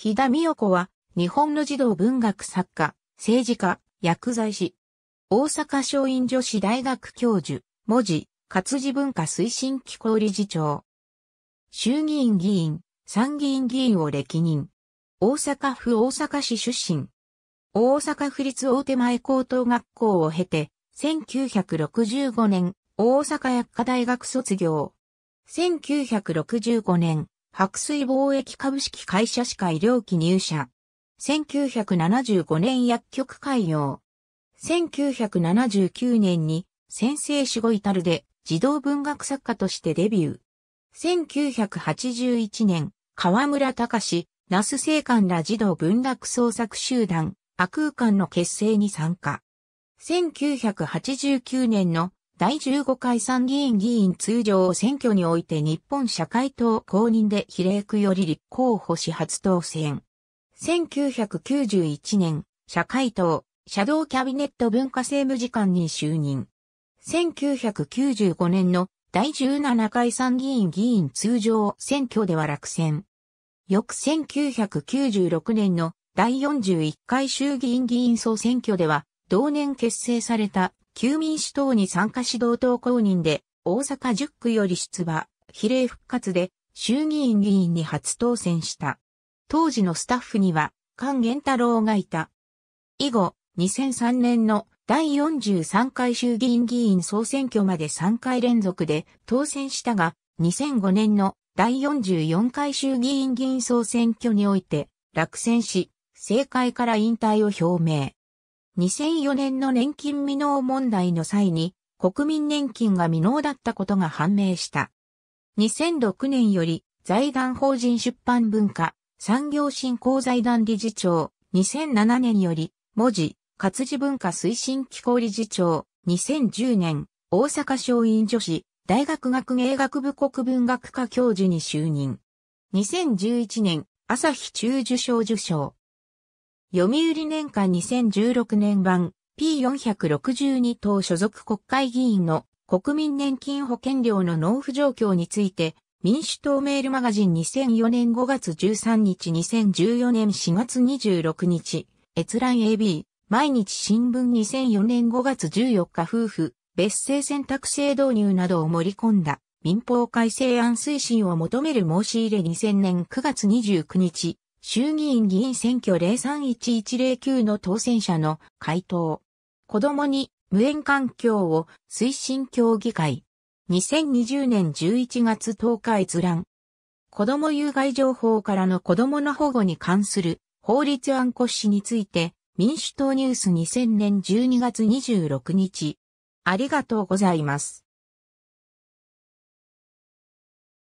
日田美代子は、日本の児童文学作家、政治家、薬剤師。大阪松陰女子大学教授、文字、活字文化推進機構理事長。衆議院議員、参議院議員を歴任。大阪府大阪市出身。大阪府立大手前高等学校を経て、1965年、大阪薬科大学卒業。1965年、白水貿易株式会社歯科医療機入社。1975年薬局開業。1979年に先生死後至るで児童文学作家としてデビュー。1981年、河村隆、那須生館ら児童文学創作集団、悪空間の結成に参加。1989年の第15回参議院議員通常選挙において日本社会党公認で比例区より立候補し初当選。1991年、社会党、シャドウキャビネット文化政務次官に就任。1995年の第17回参議院議員通常選挙では落選。翌1996年の第41回衆議院議員総選挙では、同年結成された旧民主党に参加指導党公認で、大阪10区より出馬、比例復活で、衆議院議員に初当選した。当時のスタッフには、菅源太郎がいた。以後、2003年の第43回衆議院議員総選挙まで3回連続で当選したが、2005年の第44回衆議院議員総選挙において落選し、政界から引退を表明。2004年の年金未納問題の際に国民年金が未納だったことが判明した。2006年より財団法人出版文化産業振興財団理事長、2007年より文字活字文化推進機構理事長、2010年大阪松陰女子大学学芸学部国文学科教授に就任。2011年朝日中受賞受賞。読売年間2016年版 P462 等所属国会議員の国民年金保険料の納付状況について民主党メールマガジン2004年5月13日2014年4月26日閲覧 AB 毎日新聞2004年5月14日夫婦別姓選択制導入などを盛り込んだ民法改正案推進を求める申し入れ2000年9月29日衆議院議員選挙031109の当選者の回答。子供に無縁環境を推進協議会。2020年11月10日閲覧。子供有害情報からの子供の保護に関する法律案骨子について民主党ニュース2000年12月26日。ありがとうございます。